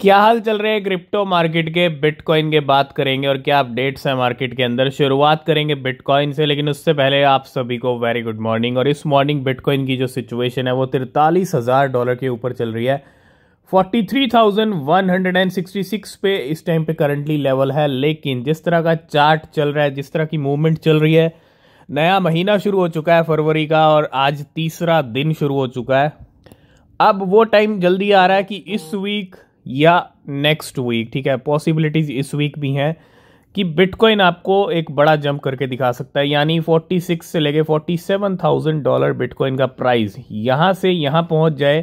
क्या हाल चल रहे हैं क्रिप्टो मार्केट के बिटकॉइन के बात करेंगे और क्या अपडेट्स हैं मार्केट के अंदर शुरुआत करेंगे बिटकॉइन से लेकिन उससे पहले आप सभी को वेरी गुड मॉर्निंग और इस मॉर्निंग बिटकॉइन की जो सिचुएशन है वो तिरतालीस हज़ार डॉलर के ऊपर चल रही है forty three thousand one hundred and sixty six पे इस टाइम पे करंटली लेवल है लेकिन जिस तरह का चार्ट चल रहा है जिस तरह की मूवमेंट चल रही है नया महीना शुरू हो चुका है फरवरी का और आज तीसरा दिन शुरू हो चुका है अब वो टाइम जल्दी आ रहा है कि इस वीक या नेक्स्ट वीक ठीक है पॉसिबिलिटीज़ इस वीक भी हैं कि बिटकॉइन आपको एक बड़ा जंप करके दिखा सकता है यानी 46 से लेके 47,000 डॉलर बिटकॉइन का प्राइस यहां से यहां पहुंच जाए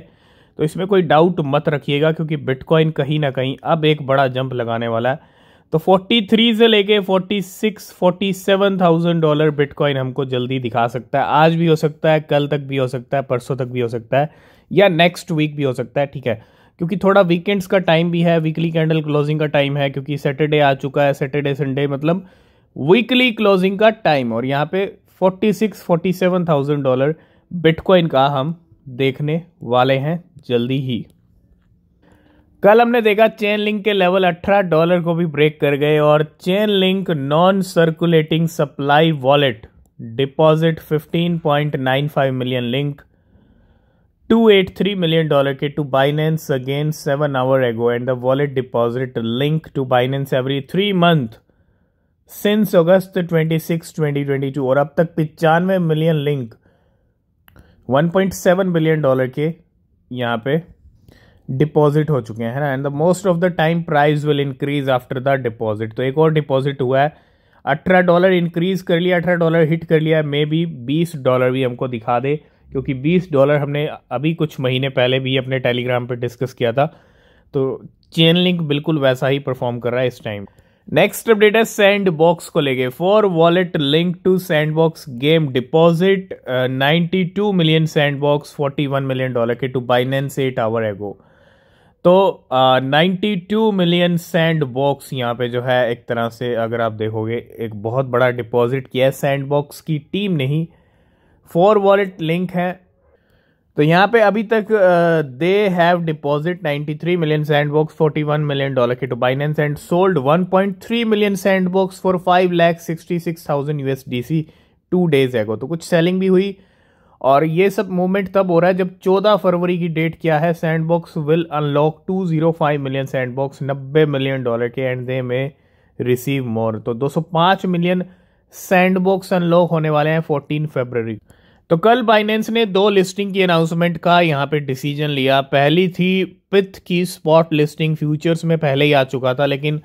तो इसमें कोई डाउट मत रखिएगा क्योंकि बिटकॉइन कहीं ना कहीं अब एक बड़ा जंप लगाने वाला है तो 43 से लेके 46 47,000 डॉलर बिटकॉइन हमको जल्दी दिखा सकता है आज भी हो सकता है कल तक भी हो सकता है परसों तक भी हो सकता है या नेक्स्ट वीक भी हो सकता है ठीक है क्योंकि थोड़ा वीकेंड्स का टाइम भी है वीकली कैंडल क्लोजिंग का टाइम है क्योंकि सैटरडे आ चुका है सैटरडे संडे मतलब वीकली क्लोजिंग का टाइम और यहाँ पे forty six forty seven thousand dollar bitcoin का हम देखने वाले हैं जल्दी ही कल हमने देखा चेन लिंक के लेवल 18 डॉलर को भी ब्रेक कर गए और Chainlink non circulating supply wallet deposit 15.95 million link 283 million dollar kid to Binance again 7 hour ago and the wallet deposit link to Binance every 3 month since August 26 2022 और अब तक पिचानवे million link 1.7 billion dollar के यहाँ पे deposit हो चुके हैं ना and the most of the time price will increase after the deposit तो एक और डिपॉजिट हुआ है अठारह डॉलर इंक्रीज कर लिया अठारह डॉलर हिट कर लिया मे बी बीस डॉलर भी हमको दिखा दे क्योंकि 20 डॉलर हमने अभी कुछ महीने पहले भी अपने टेलीग्राम पर डिस्कस किया था तो चेन लिंक बिल्कुल वैसा ही परफॉर्म कर रहा है इस टाइम नेक्स्ट अपडेट है सैंड बॉक्स को लेके four wallet link to Sandbox game deposit 92 million Sandbox 41 million dollar के to Binance eight hour ago तो ninety two million Sandbox यहाँ पे जो है एक तरह से अगर आप देखोगे एक बहुत बड़ा डिपॉजिट किया है सैंड बॉक्स की टीम नहीं फोर वॉलेट लिंक है तो यहाँ पे अभी तक they have deposit 93 million Sandbox 41 million dollar की to Binance and sold 1.3 million box for 5 lakh 66,000 USDC two days है तो कुछ सेलिंग भी हुई और ये सब मूवमेंट तब हो रहा है जब 14 फरवरी की डेट क्या है Sandbox will unlock 205 million Sandbox नब्बे मिलियन डॉलर के एंड दे में रिसीव मोर तो दो मिलियन सैंड बॉक्स अनलॉक होने वाले हैं फोर्टीन फेबररी तो कल बाइनेंस ने दो लिस्टिंग की अनाउंसमेंट का यहाँ पे डिसीजन लिया पहली थी पिथ की स्पॉट लिस्टिंग फ्यूचर्स में पहले ही आ चुका था लेकिन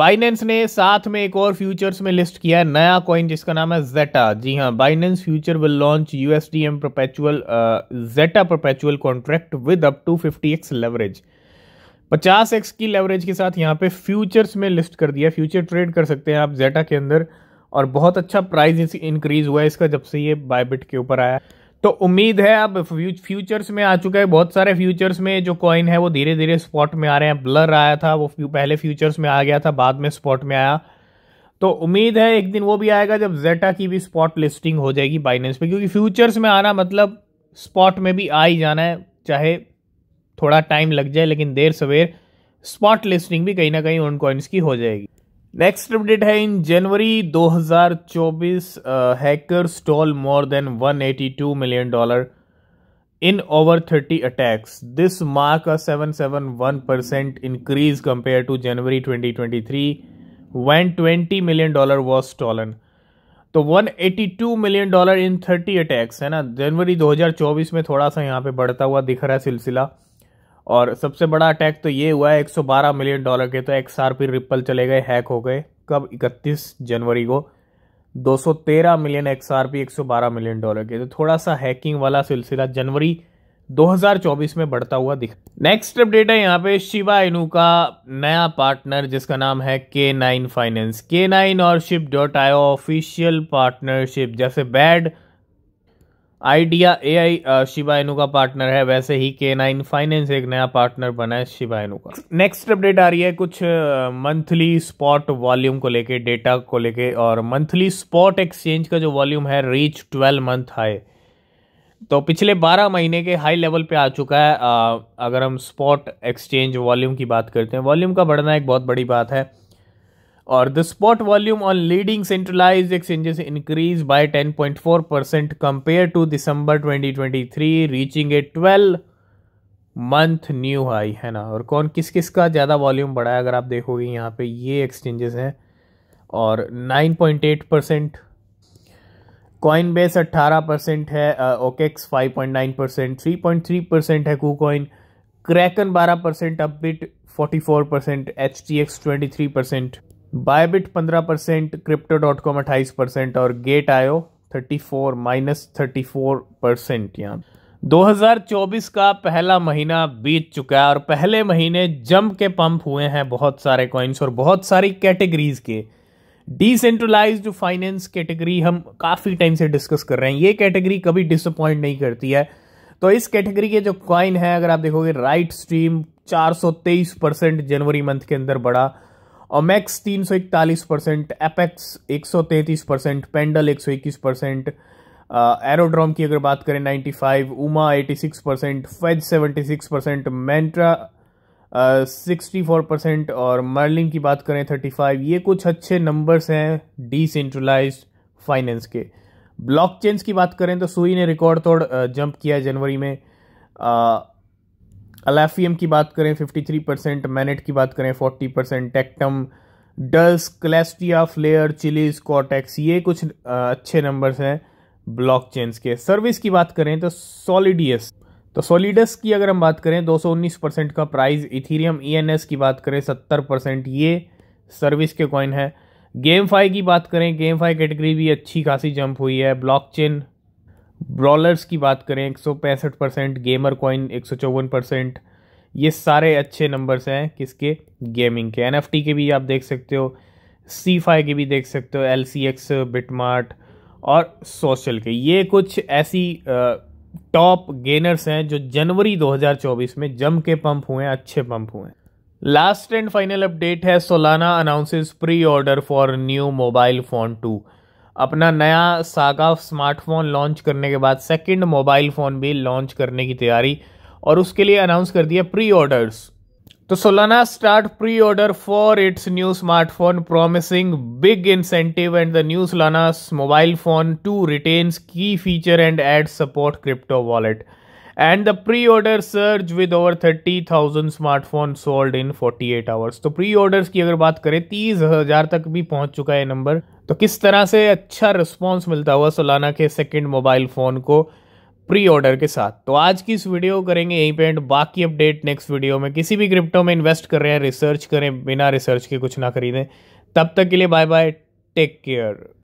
बाइनेंस ने साथ में एक और फ्यूचर्स में लिस्ट किया है नया कॉइन जिसका नाम है जेटा जी हाँ Binance future will launch U S D M perpetual Zeta perpetual contract with up to fifty X leverage पचास एक्स की लेवरेज के साथ यहाँ पे फ्यूचर्स में लिस्ट कर दिया फ्यूचर ट्रेड कर सकते हैं आप जेटा के अंदर और बहुत अच्छा प्राइस इंक्रीज हुआ है इसका जब से ये बायबिट के ऊपर आया तो उम्मीद है अब फ्यूचर्स में आ चुका है बहुत सारे फ्यूचर्स में जो कॉइन है वो धीरे धीरे स्पॉट में आ रहे हैं ब्लर आया था वो पहले फ्यूचर्स में आ गया था बाद में स्पॉट में आया तो उम्मीद है एक दिन वो भी आएगा जब जेटा की भी स्पॉट लिस्टिंग हो जाएगी बाइनेंस पे क्योंकि फ्यूचर्स में आना मतलब स्पॉट में भी आ ही जाना है चाहे थोड़ा टाइम लग जाए लेकिन देर सवेर स्पॉट लिस्टिंग भी कहीं ना कहीं उन कॉइन्स की हो जाएगी नेक्स्ट अपडेट है in January 2024 hacker stole more than 182 million dollar in over 30 attacks this mark a 771% increase compare to January 2023 when 20 million dollar was stolen तो 182 मिलियन डॉलर इन 30 अटैक्स है ना जनवरी 2024 में थोड़ा सा यहाँ पे बढ़ता हुआ दिख रहा है सिलसिला और सबसे बड़ा अटैक तो ये हुआ है 112 मिलियन डॉलर के तो एक्स आर पी रिपल चले गए हैक हो गए कब 31 जनवरी को 213 million X R P 112 million dollar के तो थोड़ा सा हैकिंग वाला सिलसिला जनवरी 2024 में बढ़ता हुआ दिख नेक्स्ट अपडेट है यहाँ पे शिवा इनू का नया पार्टनर जिसका नाम है K nine finance K nine और Shib dot io official partnership जैसे bad idea A I Shiba Inu का पार्टनर है वैसे ही के नाइन फाइनेंस एक नया पार्टनर बना है शिबाइनू का नेक्स्ट अपडेट आ रही है कुछ मंथली स्पॉट वॉल्यूम को लेके डेटा को लेके और मंथली स्पॉट एक्सचेंज का जो वॉल्यूम है रीच ट्वेल्व मंथ हाई तो पिछले बारह महीने के हाई लेवल पे आ चुका है आ, अगर हम स्पॉट एक्सचेंज वॉल्यूम की बात करते हैं वॉल्यूम का बढ़ना एक बहुत बड़ी बात है और the spot volume on leading centralise exchanges increase by 10.4% compare to December 2023, reaching a 12 month new high है ना और कौन किस किस का ज़्यादा वॉल्यूम बढ़ा है अगर आप देखोगे यहाँ पे ये एक्सचेंजेस हैं और 9.8 परसेंट कॉइन बेस अट्ठारह परसेंट है OKX nine percent three point three percent है कू कॉइन क्रैकन बारह percent Upbit four percent H T X twenty three percent Bybit 15 percent crypto dot com अट्ठाईस परसेंट और Gate io 34 minus thirty percent यहाँ 2024 का पहला महीना बीत चुका है और पहले महीने जम के पंप हुए हैं बहुत सारे कॉइन्स और बहुत सारी कैटेगरीज के डिसेंट्रलाइज फाइनेंस कैटेगरी हम काफ़ी टाइम से डिस्कस कर रहे हैं ये कैटेगरी कभी डिसअपॉइंट नहीं करती है तो इस कैटेगरी के जो कॉइन है अगर आप देखोगे राइट स्ट्रीम तेईस परसेंट जनवरी मंथ के अंदर बढ़ा ओमेक्स तीन सौ इकतालीस परसेंट एपेक्स एक सौ तैंतीस परसेंट पेंडल एक सौ इक्कीस परसेंट एरोड्रोम की अगर बात करें ninety five UMA eighty six percent phase seventy six percent Mantra sixty four percent और मर्लिन की बात करें थर्टी फाइव ये कुछ अच्छे नंबर्स हैं डिसेंट्रलाइज फाइनेंस के ब्लॉक की बात करें तो सुई ने रिकॉर्ड तोड़ जंप किया जनवरी में uh, अलाफियम की बात करें 53 परसेंट मैनेट की बात करें 40 परसेंट टेक्टम डल्स क्लेस्टिया फ्लेयर चिलीज कॉटेक्स ये कुछ अच्छे नंबर्स हैं ब्लॉक चेन्स के सर्विस की बात करें तो सॉलिडियस तो सॉलिडस की अगर हम बात करें 219 परसेंट का प्राइस इथीरियम ईएनएस की बात करें 70 परसेंट ये सर्विस के कॉइन है गेम फाई की बात करें गेम फाई कैटेगरी भी अच्छी खासी जंप हुई है ब्लॉक ब्रॉलर्स की बात करें एक परसेंट गेमर कॉइन एक परसेंट ये सारे अच्छे नंबर्स हैं किसके गेमिंग के एन के भी आप देख सकते हो सी फाई के भी देख सकते हो एल सी एक्स बिटमार्ट और सोशल के ये कुछ ऐसी टॉप गेनर्स हैं जो जनवरी 2024 में जम के पंप हुए हैं अच्छे पंप हुए हैं लास्ट एंड फाइनल अपडेट है Solana announces pre order for new mobile phone to अपना नया सागा स्मार्टफोन लॉन्च करने के बाद सेकंड मोबाइल फ़ोन भी लॉन्च करने की तैयारी और उसके लिए अनाउंस कर दिया प्री ऑर्डर्स तो Solana start pre order for its new smartphone promising big incentive and the new Solana mobile phone to retains key feature and add support crypto wallet and the pre order surge with over thirty thousand smartphone sold in forty eight hours तो pre orders की अगर बात करें तीस हज़ार तक भी पहुंच चुका है नंबर तो किस तरह से अच्छा रिस्पॉन्स मिलता हुआ सोलाना के सेकेंड मोबाइल फ़ोन को प्री ऑर्डर के साथ तो आज की इस वीडियो करेंगे यहीं पे एंड बाकी अपडेट नेक्स्ट वीडियो में किसी भी क्रिप्टो में इन्वेस्ट कर रहे हैं रिसर्च करें बिना रिसर्च के कुछ ना खरीदें तब तक के लिए बाय बाय टेक केयर